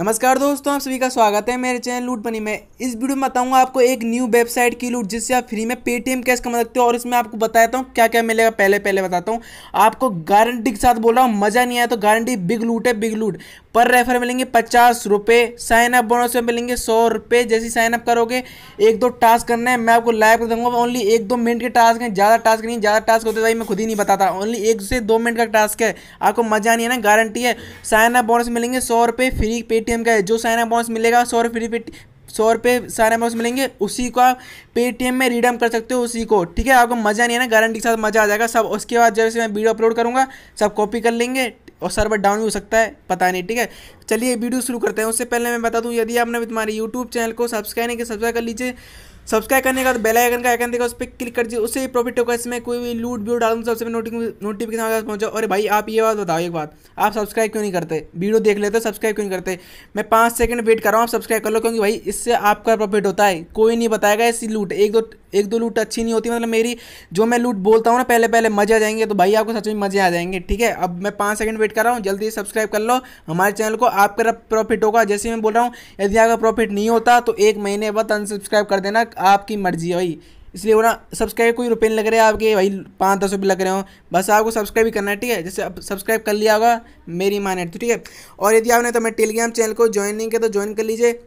नमस्कार दोस्तों आप सभी का स्वागत है मेरे चैनल लूट बनी में इस वीडियो में बताऊंगा आपको एक न्यू वेबसाइट की लूट जिससे आप फ्री में पेटीएम कैश कमा सकते हो और इसमें आपको बताता हूँ क्या क्या मिलेगा पहले पहले बताता हूँ आपको गारंटी के साथ बोल रहा हूँ मज़ा नहीं आया तो गारंटी बिग लूट है बिग लूट पर रेफर मिलेंगे पचास रुपये साइन अप बोनस में मिलेंगे सौ रुपये जैसे साइन अप करोगे एक दो टास्क करना है मैं आपको लाइव कर दूंगा ओनली एक दो मिनट के टास्क हैं ज़्यादा टास्क नहीं ज़्यादा टास्क होते भाई मैं खुद ही नहीं बताता ओनली एक से दो मिनट का टास्क है आपको मज़ा नहीं है ना गारंटी है साइन अप बोनस मिलेंगे सौ रुपये फ्री पेटी पेटीएम का है जो साइन बॉन्स मिलेगा सौ रुपये सौ रुपये सारे बॉन्स मिलेंगे उसी को आप पेटीएम में रिडम कर सकते हो उसी को ठीक है आपको मज़ा नहीं है ना गारंटी के साथ मज़ा आ जाएगा सब उसके बाद जैसे मैं वीडियो अपलोड करूँगा सब कॉपी कर लेंगे और सर्वर डाउन भी हो सकता है पता नहीं ठीक है चलिए वीडियो शुरू करते हैं उससे पहले मैं बता दूँ यदि आपने तुम्हारे यूट्यूब चैनल को सब्सक्राइब नहीं किया सब्सक्राइब कर लीजिए सब्सक्राइब करने का तो बेल आइकन का आइकन देखा उस पर क्लिक कर दीजिए उससे ही प्रॉफिट होगा इसमें कोई भी लूट व्यू डालूंगा सबसे नोटिफिकेशन आवाज पहुंचा और भाई आप ये बात बताओ एक बात आप सब्सक्राइब क्यों नहीं करते वीडियो देख लेते सब्सक्राइब क्यों नहीं करते मैं पाँच सेकंड वेट कर रहा हूँ आप सब्सक्राइब कर लो क्योंकि भाई इससे आपका प्रॉफिट होता है कोई नहीं बताएगा ऐसी लूट एक दो एक दो लूट अच्छी नहीं होती मतलब मेरी जो मैं लूट बोलता हूँ ना पहले पहले मजे आ जाएंगे तो भाई आपको सच में मजे आ जाएंगे ठीक है अब मैं पाँच सेकंड वेट कर रहा हूँ जल्दी सब्सक्राइब कर लो हमारे चैनल को आपका प्रॉफिट होगा जैसे मैं बोल रहा हूँ यदि आपका प्रॉफिट नहीं होता तो एक महीने बाद अनसब्सक्राइब कर देना आपकी मर्जी है भाई इसलिए वो ना सब्सक्राइब कोई रुपये नहीं लग रहे हैं आपके भाई पाँच दस रुपये लग रहे हो बस आपको सब्सक्राइब ही करना है ठीक है जैसे अब सब्सक्राइब कर लिया होगा मेरी माने तो ठीक है और यदि आपने तो मैं टेलीग्राम चैनल को ज्वाइन नहीं किया तो ज्वाइन कर लीजिए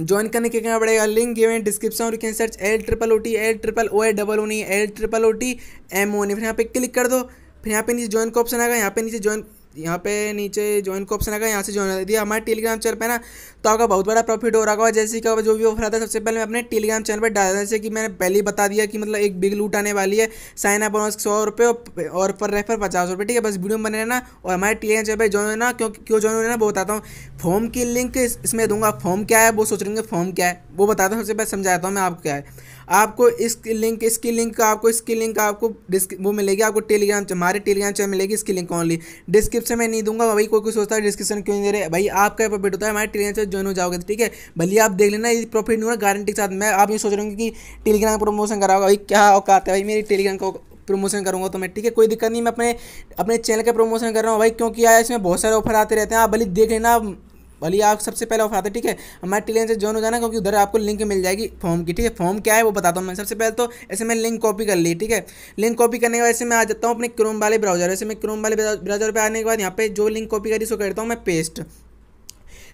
ज्वाइन करने के क्या पड़ेगा लिंक गिवे डिस्क्रिप्शन और can search L triple O T L triple O A double O नहीं L triple O T M O नहीं फिर यहाँ पे क्लिक कर दो फिर यहाँ पे नीचे ज्वाइन का ऑप्शन आएगा यहाँ पे नीचे ज्वाइन यहाँ पे नीचे ज्वाइन को ऑप्शन आएगा यहाँ से ज्वाइन दिया हमारे टेलीग्राम चैनल पे ना तो आपका बहुत बड़ा प्रॉफिट हो रहा होगा जैसे कि जो भी ऑफर आता है सबसे पहले मैं अपने टेलीग्राम चैनल पर डाला जैसे कि मैंने पहले ही बता दिया कि मतलब एक बिग लूट आने वाली है साइन अप बोनस सौ रुपये और पर रेफर पचास रुपये ठीक है बस वीडियो बने रहना और हमारे टेलीग्राम चैनल पर ज्वाइन होना क्यों क्यों ज्वाइन होना वो बताता हूँ फॉर्म की लिंक इसमें दूंगा फॉर्म क्या है वो सोच लेंगे फॉर्म क्या है वो बताता हूँ सबसे पहले समझाता हूँ मैं आपको क्या है आपको इस लिंक इसकी लिंक आपको इसकी लिंक आपको वो मिलेगी आपको टेलीग्राम हमारे टेलीग्राम चैनल मिलेगी इसकी लिंक ऑनली डिस्क्रिप्शन में नहीं दूंगा भाई कोई कुछ सोचता है डिस्क्रिप्शन क्यों नहीं दे रहे भाई आपका प्रॉफिट होता है हमारे टेलीग्राम से ज्वाइन हो जाओगे ठीक है भले आप देख लेना ये प्रॉफिट नहीं होगा गारंटी के साथ मैं आप ये सोच रहा हूँ कि टेलीग्राम प्रमोशन कराओगे भाई क्या औकात है भाई मेरी टेलीग्राम का प्रमोशन करूँगा तो मैं ठीक है कोई दिक्कत नहीं मैं अपने अपने चैनल का प्रमोशन कर रहा हूँ भाई क्योंकि यार इसमें बहुत सारे ऑफर आते रहते हैं आप भले देख लेना भले आप सबसे पहले ऑफ आते ठीक है हमारे टेलीग्राम से ज्वाइन हो जाना क्योंकि उधर आपको लिंक मिल जाएगी फॉर्म की ठीक है फॉर्म क्या है वो बताता हूँ मैं सबसे पहले तो ऐसे मैं लिंक कॉपी कर ली ठीक है लिंक कॉपी करने के बाद ऐसे मैं आ जाता हूँ अपने क्रोम वाले ब्राउजर ऐसे मैं क्रोम वाले ब्राउजर पर आने के बाद यहाँ पे जो लिंक कॉपी करी सो करता हूँ मैं पेस्ट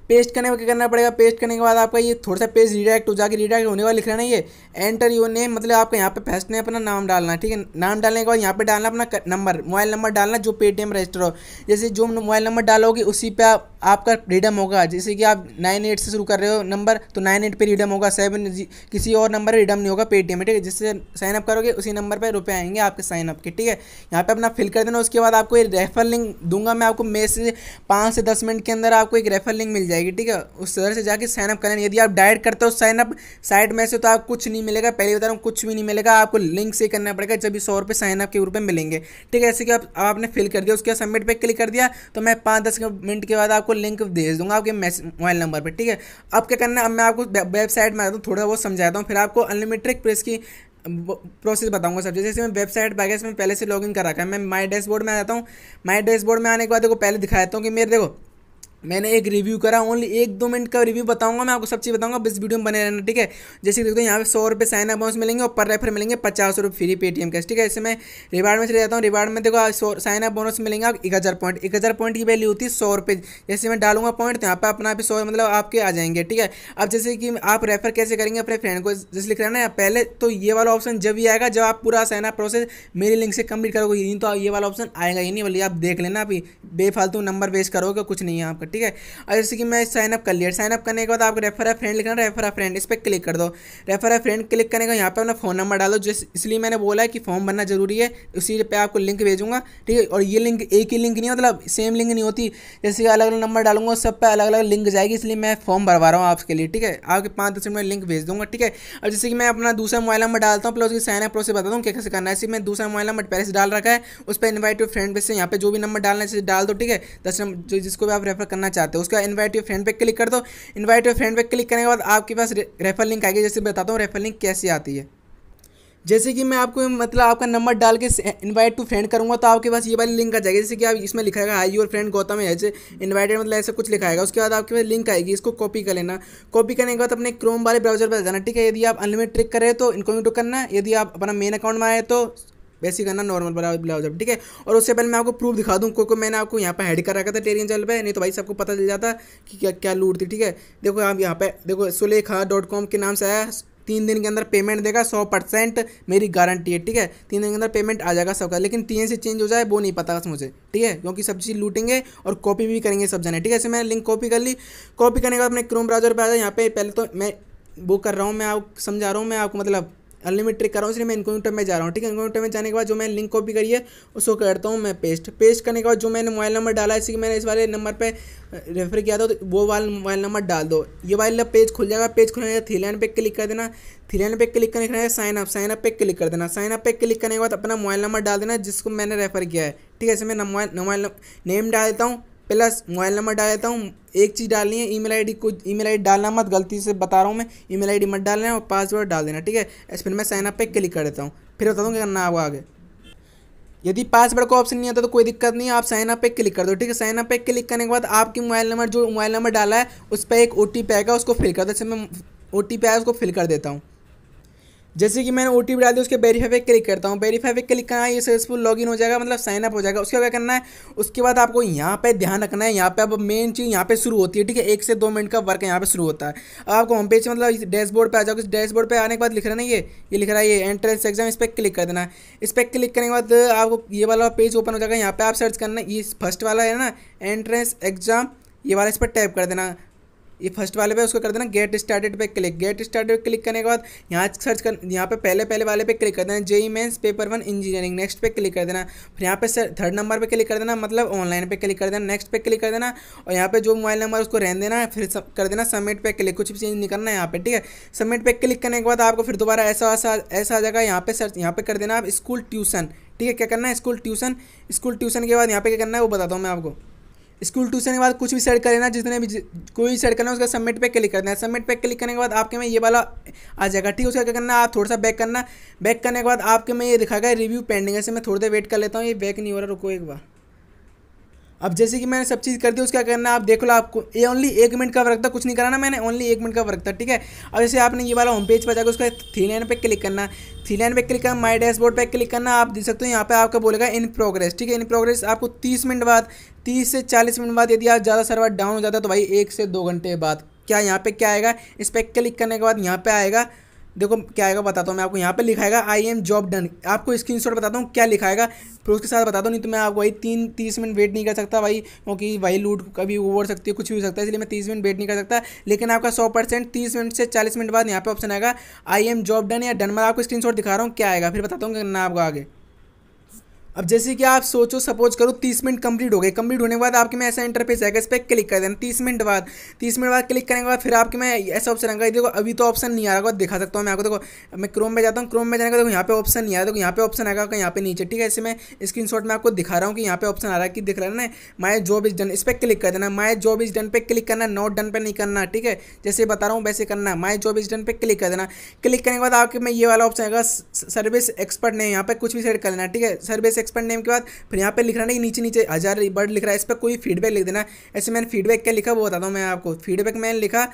पेस्ट करने में क्या करना पड़ेगा पेस्ट करने के बाद आपका ये थोड़ा सा पेज रिडायरेक्ट हो जाकर रिडायरेक्ट होने वाला लिख रहा है ये एंटर योर नेम मतलब आपको यहाँ पे फर्स्ट में अपना नाम डालना ठीक है नाम डालने के बाद यहाँ पे डालना अपना नंबर मोबाइल नंबर डालना जो पेटीएम रजिस्टर हो जैसे जो मोबाइल नंबर डालोगे उसी पर आपका रिडम होगा जैसे कि आप नाइन एट से शुरू कर रहे हो नंबर तो नाइन एट पर फ्रीडम होगा सेवन किसी और नंबर पर रिडम नहीं होगा पेटीएम ठीक है जिससे साइनअप करोगे उसी नंबर पर रुपये आएंगे आपके साइनअप के ठीक है यहाँ पर अपना फिल कर देना उसके बाद आपको एक रेफर लिंक दूंगा मैं आपको मैसेज पाँच से दस मिनट के अंदर आपको एक रेफर लिंक मिल जाएगा जाएगी ठीक है उस तरह से जाके साइनअप करें यदि आप डायरेक्ट करते हो साइनअप साइट में से तो आप कुछ नहीं मिलेगा पहले बता रहा हूँ कुछ भी नहीं मिलेगा आपको लिंक से करना पड़ेगा जब भी सौ रुपये साइनअप के रूप में मिलेंगे ठीक है ऐसे कि आप आपने फिल कर दिया उसके बाद सबमिट पर क्लिक कर दिया तो मैं पाँच दस मिनट के बाद आपको लिंक भेज दूंगा आपके मोबाइल नंबर पर ठीक है अब क्या करना अब मैं आपको वेबसाइट में आता हूँ थोड़ा बहुत समझाता हूँ फिर आपको अनलिमिटेड प्रेस की प्रोसेस बताऊंगा सब जैसे मैं वेबसाइट पर इसमें पहले से लॉगिन कर रखा है मैं माय डैशबोर्ड में आ जाता हूँ माय डैशबोर्ड में आने के बाद देखो पहले दिखा देता हूँ कि मेरे देखो मैंने एक रिव्यू करा ओनली एक दो मिनट का रिव्यू बताऊंगा मैं आपको सब चीज़ बताऊंगा इस वीडियो में बने रहना ठीक है जैसे देखो यहाँ पे सौ रुपये साइन अप बोनस मिलेंगे और पर रेफर मिलेंगे पचास रुपये फ्री पेटीएम कैश ठीक है इसमें रिवार्ड में चले जाता हूँ रिवार्ड में देखो साइन अप बोनस मिलेंगे आप एक हज़ार पॉइंट एक हज़ार पॉइंट की वैल्यू होती है सौ रुपये जैसे मैं डालूंगा पॉइंट तो यहाँ पर अपना आप सौ मतलब आपके आ जाएंगे ठीक है अब जैसे कि आप रेफर कैसे करेंगे अपने फ्रेंड को जैसे लिख रहे ना पहले तो ये वाला ऑप्शन जब भी आएगा जब आप पूरा साइन अप प्रोसेस मेरे लिंक से कम्प्लीट करोगे तो ये वाला ऑप्शन आएगा ही नहीं बोलिए आप देख लेना अभी बेफालतू नंबर वेस्ट करोगे कुछ नहीं है आपका ठीक है और जैसे कि मैं साइनअप कर लिया साइनअप करने के बाद आप रेफर फ्रेंड लिखना रेफर फ्रेंड इस पर क्लिक कर दो रेफर फ्रेंड क्लिक करने का यहाँ पर अपना फ़ोन नंबर डालो जिस इसलिए मैंने बोला है कि फॉर्म भरना जरूरी है उसी पर आपको लिंक भेजूंगा ठीक है और ये लिंक एक ही लिंक नहीं मतलब सेम लिंक नहीं होती जैसे कि अलग अलग नंबर डालूंगा सब पर अलग अलग लिंक जाएगी इसलिए मैं फॉर्म भरवा रहा हूँ आपके लिए ठीक है आपके पाँच दस मिनट में लिंक भेज दूँगा ठीक है और जैसे कि मैं अपना दूसरा मोबाइल नंबर डालता हूँ प्लस उसकी साइनअप प्रोसेस दूँ हूँ कैसे करना है इसी मैं दूसरा मोबाइल नंबर पहले से डाल रखा है उस पर इन्वाइट टू फ्रेंड पे से यहाँ पे जो भी नंबर डालना है डाल दो ठीक है दस नंबर जिसको भी आप रेफर करना चाहते हो उसका इन्वाइट योर फ्रेंड पे क्लिक कर दो इन्वाइट योर फ्रेंड पे क्लिक करने के बाद आपके पास रेफर लिंक आएगी जैसे बताता हूँ रेफर लिंक कैसे आती है जैसे कि मैं आपको मतलब आपका नंबर डाल के इनवाइट टू फ्रेंड करूँगा तो आपके पास ये वाली लिंक आ जाएगी जैसे कि आप इसमें लिखा है आई योर फ्रेंड गौतम है ऐसे इनवाइटेड मतलब ऐसे कुछ लिखाएगा उसके बाद आपके पास लिंक आएगी इसको कॉपी कर लेना कॉपी करने के बाद अपने क्रोम वाले ब्राउजर पर जाना ठीक है यदि आप अनलिमिट ट्रिक करें तो इनको करना यदि आप अपना मेन अकाउंट में आए तो बेसिक है ना नॉर्मल वाला ब्लाउज अब ठीक है और उससे पहले मैं आपको प्रूफ दिखा दूँ क्योंकि मैंने आपको यहाँ पर हेड कर रखा था टेरियन चैनल पर नहीं तो भाई सबको पता चल जाता कि क्या क्या लूट थी ठीक है देखो आप यहाँ पर देखो सुलेखा डॉट कॉम के नाम से आया तीन दिन के अंदर पेमेंट देगा सौ परसेंट मेरी गारंटी है ठीक है तीन दिन के अंदर पेमेंट आ जाएगा सबका लेकिन तीन से चेंज हो जाए वो नहीं पता मुझे ठीक है क्योंकि सब चीज़ लूटेंगे और कॉपी भी करेंगे सब जाने ठीक है ऐसे मैंने लिंक कॉपी कर ली कॉपी करने के बाद अपने क्रोम ब्राउजर पर आ जाए यहाँ पे पहले तो मैं वो कर रहा हूँ मैं आप समझा रहा हूँ मैं आपको मतलब अनलिमिट ट्रिक कर रहा हूँ इसलिए मैं इनकोनीटो में जा रहा हूँ ठीक है इनकोनीटो में जाने के बाद जो मैंने लिंक कॉपी करी है उसको करता हूँ मैं पेस्ट पेस्ट करने के बाद जो मैंने मोबाइल नंबर डाला है इसी मैंने इस वाले नंबर पर रेफर किया था तो वो वाला मोबाइल नंबर डाल दो ये वाला पेज खुल जाएगा पेज खुलने जाएगा थ्री लाइन पे क्लिक कर देना थ्री लाइन पे क्लिक करने के साइन अप साइन अप पे क्लिक कर देना साइन अप पे क्लिक करने के बाद अपना मोबाइल नंबर डाल देना जिसको मैंने रेफर किया है ठीक है ऐसे मैं मोबाइल मोबाइल नेम डाल देता हूँ प्लस मोबाइल नंबर डाल देता हूँ एक चीज़ डालनी है ईमेल आईडी को ईमेल आईडी डालना मत गलती से बता रहा हूँ मैं ईमेल आईडी मत डालना है और पासवर्ड डाल देना ठीक है ऐसे फिर मैं साइनअप पे क्लिक कर देता हूँ फिर बता दूँ क्या करना होगा आगे यदि पासवर्ड का ऑप्शन नहीं आता तो कोई दिक्कत नहीं आप साइन अप पे क्लिक कर दो ठीक है साइन अप पे क्लिक करने के बाद आपकी मोबाइल नंबर जो मोबाइल नंबर डाला है उस पर एक ओ टी पी आएगा उसको फिल कर दो जैसे मैं ओ टी पी आया उसको फिल कर देता हूँ जैसे कि मैंने ओ टी डाल दी उसके वेरीफाई पे क्लिक करता हूँ वेरीफाई पे क्लिक करना ये सक्सेसफुल लॉगिन हो जाएगा मतलब साइन अप हो जाएगा उसके क्या करना है उसके बाद आपको यहाँ पे ध्यान रखना है यहाँ पे अब मेन चीज़ यहाँ पे शुरू होती है ठीक है एक से दो मिनट का वर्क यहाँ पे शुरू होता है अब आपको होम पेज मतलब डैशबोर्ड पर आ जाओ डैशबोर्ड पर आने के बाद लिख रहा है ना ये ये लिख रहा है ये एंट्रेंस एग्जाम इस पर क्लिक कर देना इस पर क्लिक करने के बाद आपको ये वाला पेज ओपन हो जाएगा यहाँ पर आप सर्च करना ये फर्स्ट वाला है ना एंट्रेंस एग्जाम ये वाला इस पर टैप कर देना ये फर्स्ट वाले पे उसको कर देना गेट स्टार्टेड पे क्लिक गेट स्टार्टेड पे क्लिक करने के बाद यहाँ सर्च कर यहाँ पे पहले पहले वाले पे क्लिक कर देना JEE Mains paper one engineering next पे क्लिक कर देना फिर यहाँ पे सर थर्ड नंबर पे क्लिक कर देना मतलब ऑनलाइन पे क्लिक कर देना नेक्स्ट पे क्लिक कर देना और यहाँ पे जो मोबाइल नंबर उसको रहने देना फिर सब कर देना सबमिट पे क्लिक कुछ भी चेंज नहीं करना यहाँ पे ठीक है सबमिट पे क्लिक करने के बाद आपको फिर दोबारा ऐसा ऐसा आ जाएगा यहाँ पे सर्च यहाँ पे कर देना आप स्कूल ट्यूशन ठीक है क्या करना है स्कूल ट्यूशन स्कूल ट्यूशन के बाद यहाँ पे क्या करना है वो बताता हूँ मैं आपको स्कूल ट्यूशन के बाद कुछ भी सेट करें ना जितने भी कोई भी सेट करना है उसका सबमिट पे क्लिक करना है सबमिट पे क्लिक करने के बाद आपके में ये वाला आ जाएगा ठीक है उसका क्या करना है आप थोड़ा सा बैक करना बैक करने के बाद आपके में ये दिखा गया रिव्यू पेंडिंग ऐसे मैं थोड़ी देर वेट कर लेता हूँ ये बैक नहीं हो रहा रुको एक बार अब जैसे कि मैंने सब चीज़ कर दी उसका करना आप देख लो आपको ये ओनली एक मिनट का वर्क था कुछ नहीं कराना मैंने ओनली एक मिनट का वर्क था ठीक है अब जैसे आपने ये वाला होम पेज पर जाकर उसका थ्री लाइन पे क्लिक करना थ्री लाइन पे क्लिक करना माई डैशबोर्ड पे क्लिक करना आप देख सकते हो यहाँ पे आपका बोलेगा इन प्रोग्रेस ठीक है इन प्रोग्रेस आपको तीस मिनट बाद तीस से चालीस मिनट बाद यदि आप ज़्यादा सर्वर डाउन हो जाता है तो भाई एक से दो घंटे बाद क्या यहाँ पर क्या आएगा इस पर क्लिक करने के बाद यहाँ पर आएगा देखो क्या आएगा बताता हूँ मैं आपको यहाँ पे लिखाएगा आई एम जॉब डन आपको स्क्रीन शॉट बताता हूँ क्या लिखाएगा फिर उसके साथ बताता हूँ नहीं तो मैं आपको वही तीन तीस मिनट वेट नहीं कर सकता भाई क्योंकि वही लूट कभी उड़ सकती है कुछ भी हो सकता है इसलिए मैं तीस मिनट वेट नहीं कर सकता लेकिन आपका सौ परसेंट तीस मिनट से चालीस मिनट बाद यहाँ पर ऑप्शन आएगा आई एम जॉब डन या डन मैं आपको स्क्रीन दिखा रहा हूँ क्या आएगा फिर बताता हूँ ना आपको आगे अब जैसे कि आप सोचो सपोज करो तीस मिनट कंप्लीट हो गए कंप्लीट होने के बाद आपके में ऐसा इंटरफेस आएगा इस पर क्लिक कर देना तीस मिनट बाद तीस मिनट बाद क्लिक करने के बाद फिर आपके में ऐसा ऑप्शन आएगा देखो अभी तो ऑप्शन नहीं आ रहा होगा दिखा सकता हूँ मैं आपको देखो मैं क्रोम में जाता हूँ क्रोम में जाने का देखो यहाँ पे ऑप्शन नहीं आया देखो यहाँ पे ऑप्शन आएगा यहाँ पे नीचे ठीक है ऐसे मैं स्क्रीन में आपको दिखा रहा हूँ कि यहाँ पे ऑप्शन आ रहा है कि दिख रहा है ना माय जॉब इज डन इस पर क्लिक कर देना माई जॉब इज डन पे क्लिक करना नॉट डन पे नहीं करना ठीक है जैसे बता रहा हूँ वैसे करना माई जॉब इज डन पे क्लिक कर देना क्लिक करने के बाद आपके में ये वाला ऑप्शन आएगा सर्विस एक्सपर्ट नहीं यहाँ पे कुछ भी सेट कर लेना ठीक है सर्विस से एक्सपर्ट नेम के बाद फिर यहाँ पे लिख रहा है नीचे नीचे हजार वर्ड लिख रहा है इस पर कोई फीडबैक लिख देना ऐसे मैंने फीडबैक क्या लिखा वो बताता हूँ मैं आपको फीडबैक मैंने लिखा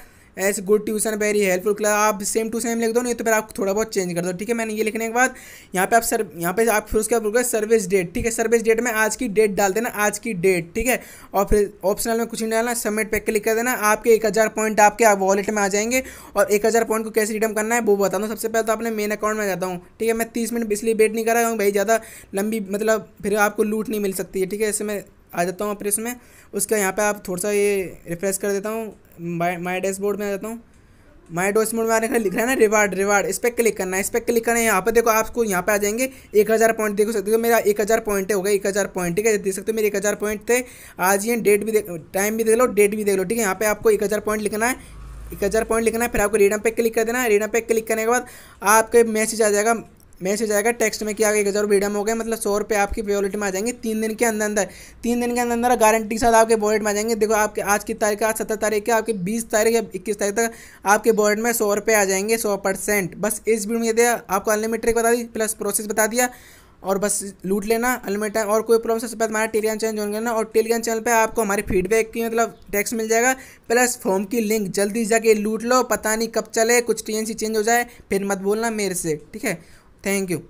as good tuition very helpful class आप सेम टू सेम लिख दो नहीं तो फिर आप थोड़ा बहुत चेंज कर दो ठीक है मैंने ये लिखने के बाद यहाँ पे आप सर यहाँ पे आप फिर उसके बाद सर्विस डेट ठीक है सर्विस डेट में आज की डेट डाल देना आज की डेट ठीक है और फिर ऑप्शनल में कुछ नहीं डालना सबमिट पे क्लिक कर देना आपके एक हज़ार पॉइंट आपके वॉलेट में आ जाएंगे और एक हज़ार पॉइंट को कैसे रिटर्न करना है वो बता दो सबसे पहले तो आपने मेन अकाउंट में जाता हूँ ठीक है मैं तीस मिनट इसलिए वेट नहीं कर रहा हूँ भाई ज़्यादा लंबी मतलब फिर आपको लूट नहीं मिल सकती है ठीक है ऐसे मैं आ जाता हूँ अपने में उसका यहाँ पे आप थोड़ा सा ये रिफ्रेश कर देता हूँ माई डैशबोर्ड में आ जाता हूँ माई डोस मोड में आने का लिख रहा है ना रिवार्ड रिवार्ड इस पर क्लिक करना है इस पर क्लिक करना है यहाँ पर देखो आपको यहाँ पे आ जाएंगे एक हज़ार पॉइंट देख सकते हो मेरा एक हज़ार पॉइंट हो गया एक हज़ार पॉइंट ठीक है देख सकते हो मेरे एक हज़ार पॉइंट थे आज ये डेट भी देख टाइम भी देख लो डेट भी देख लो ठीक है यहाँ पे आपको एक हज़ार पॉइंट लिखना है एक हज़ार पॉइंट लिखना है फिर आपको रेडम पे क्लिक कर देना है रेडम पे क्लिक करने के बाद आपके मैसेज आ जाएगा मैसेज आएगा टेक्स्ट में क्या एक हज़ार रुपये हो गए मतलब सौ रुपये आपकी वॉलेट में आ जाएंगे तीन दिन के अंदर अंदर तीन दिन के अंदर अंदर गारंटी के साथ आपके वॉलेट में आ जाएंगे देखो आपके आज की तारीख आज सत्रह तारीख है आपकी बीस तारीख या इक्कीस तारीख तक आपके वॉलेट में सौ रुपये आ जाएंगे सौ परसेंट बस इस वीडियो में दिया आपको अनलिमिटेड बता दी प्लस प्रोसेस बता दिया और बस लूट लेना अनलिमिटेड और कोई प्रॉब्लम सबसे पहले हमारा टेलीग्राम चैनल ज्वाइन करना और टेलीग्राम चैनल पे आपको हमारी फीडबैक की मतलब टेक्स्ट मिल जाएगा प्लस फॉर्म की लिंक जल्दी जाके लूट लो पता नहीं कब चले कुछ टी चेंज हो जाए फिर मत बोलना मेरे से ठीक है Thank you.